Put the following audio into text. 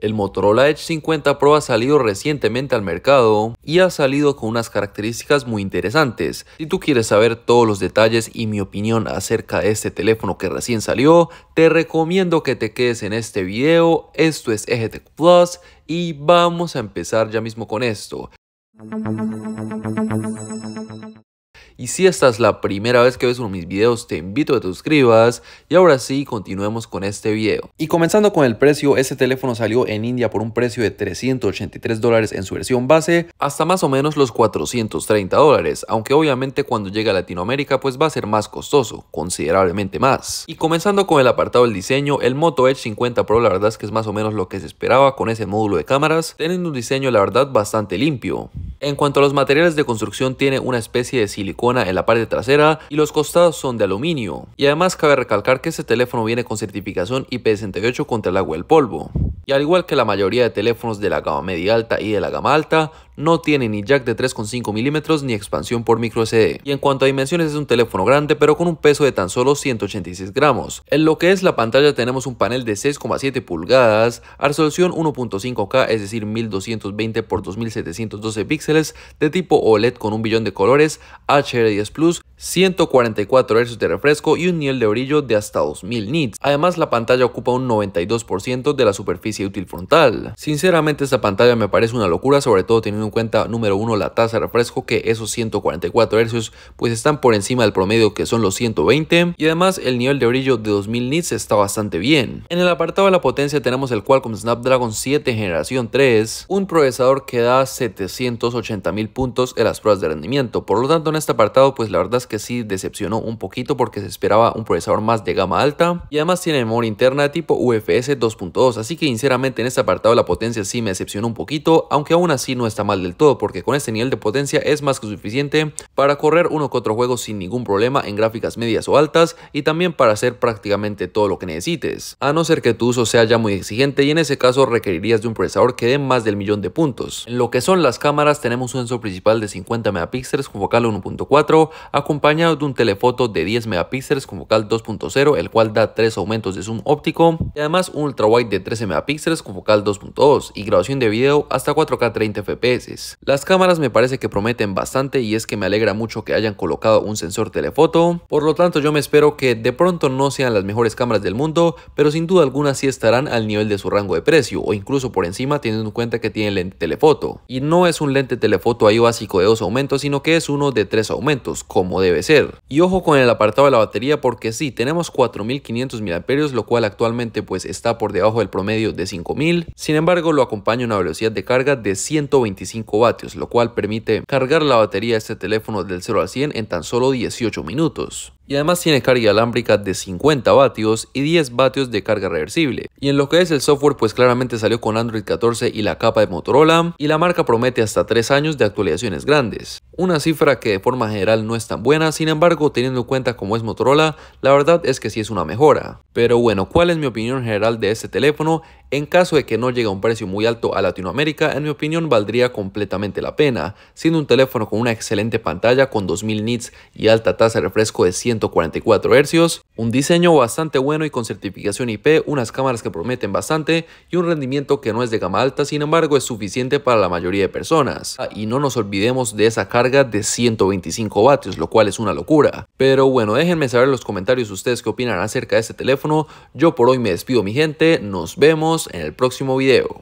El Motorola Edge 50 Pro ha salido recientemente al mercado y ha salido con unas características muy interesantes. Si tú quieres saber todos los detalles y mi opinión acerca de este teléfono que recién salió, te recomiendo que te quedes en este video. Esto es EGTEC Plus y vamos a empezar ya mismo con esto. Y si esta es la primera vez que ves uno de mis videos, te invito a que te suscribas. Y ahora sí, continuemos con este video. Y comenzando con el precio, este teléfono salió en India por un precio de 383 dólares en su versión base, hasta más o menos los 430 dólares, aunque obviamente cuando llegue a Latinoamérica pues va a ser más costoso, considerablemente más. Y comenzando con el apartado del diseño, el Moto Edge 50 Pro la verdad es que es más o menos lo que se esperaba con ese módulo de cámaras, teniendo un diseño la verdad bastante limpio. En cuanto a los materiales de construcción, tiene una especie de cilindro en la parte trasera y los costados son de aluminio. Y además cabe recalcar que este teléfono viene con certificación IP68 contra el agua y el polvo. Y al igual que la mayoría de teléfonos de la gama media alta y de la gama alta, no tiene ni jack de 3,5 milímetros ni expansión por micro SD. Y en cuanto a dimensiones es un teléfono grande pero con un peso de tan solo 186 gramos. En lo que es la pantalla tenemos un panel de 6,7 pulgadas a resolución 1.5K es decir 1220 x 2712 píxeles de tipo OLED con un billón de colores, HR10 Plus, 144 Hz de refresco y un nivel de brillo de hasta 2000 nits. Además la pantalla ocupa un 92% de la superficie útil frontal. Sinceramente esta pantalla me parece una locura sobre todo teniendo cuenta, número uno, la tasa de refresco, que esos 144 Hz pues están por encima del promedio que son los 120, y además el nivel de brillo de 2000 nits está bastante bien. En el apartado de la potencia tenemos el Qualcomm Snapdragon 7 generación 3, un procesador que da 780 mil puntos en las pruebas de rendimiento, por lo tanto en este apartado pues la verdad es que sí decepcionó un poquito porque se esperaba un procesador más de gama alta, y además tiene memoria interna tipo UFS 2.2, así que sinceramente en este apartado la potencia sí me decepcionó un poquito, aunque aún así no está mal del todo porque con este nivel de potencia es más que suficiente para correr uno que otro juego sin ningún problema en gráficas medias o altas y también para hacer prácticamente todo lo que necesites, a no ser que tu uso sea ya muy exigente y en ese caso requerirías de un procesador que dé más del millón de puntos. En lo que son las cámaras tenemos un sensor principal de 50 megapíxeles con focal 1.4 acompañado de un telefoto de 10 megapíxeles con focal 2.0 el cual da 3 aumentos de zoom óptico y además un ultrawide de 13 megapíxeles con focal 2.2 y grabación de video hasta 4K 30 fps las cámaras me parece que prometen bastante y es que me alegra mucho que hayan colocado un sensor telefoto, por lo tanto yo me espero que de pronto no sean las mejores cámaras del mundo, pero sin duda alguna sí estarán al nivel de su rango de precio o incluso por encima teniendo en cuenta que tiene lente telefoto. Y no es un lente telefoto ahí básico de dos aumentos, sino que es uno de tres aumentos, como debe ser. Y ojo con el apartado de la batería porque sí, tenemos 4500 mAh, lo cual actualmente pues está por debajo del promedio de 5000, sin embargo lo acompaña una velocidad de carga de 125 vatios, lo cual permite cargar la batería de este teléfono del 0 al 100 en tan solo 18 minutos y además tiene carga alámbrica de 50 vatios y 10 vatios de carga reversible. Y en lo que es el software pues claramente salió con Android 14 y la capa de Motorola y la marca promete hasta 3 años de actualizaciones grandes. Una cifra que de forma general no es tan buena, sin embargo teniendo en cuenta cómo es Motorola, la verdad es que sí es una mejora. Pero bueno, ¿cuál es mi opinión general de este teléfono? En caso de que no llegue a un precio muy alto a Latinoamérica, en mi opinión valdría completamente la pena, siendo un teléfono con una excelente pantalla con 2000 nits y alta tasa de refresco de 100 144 hercios un diseño bastante bueno y con certificación IP, unas cámaras que prometen bastante y un rendimiento que no es de gama alta, sin embargo es suficiente para la mayoría de personas. Ah, y no nos olvidemos de esa carga de 125 vatios, lo cual es una locura. Pero bueno, déjenme saber en los comentarios ustedes qué opinan acerca de este teléfono. Yo por hoy me despido mi gente, nos vemos en el próximo video.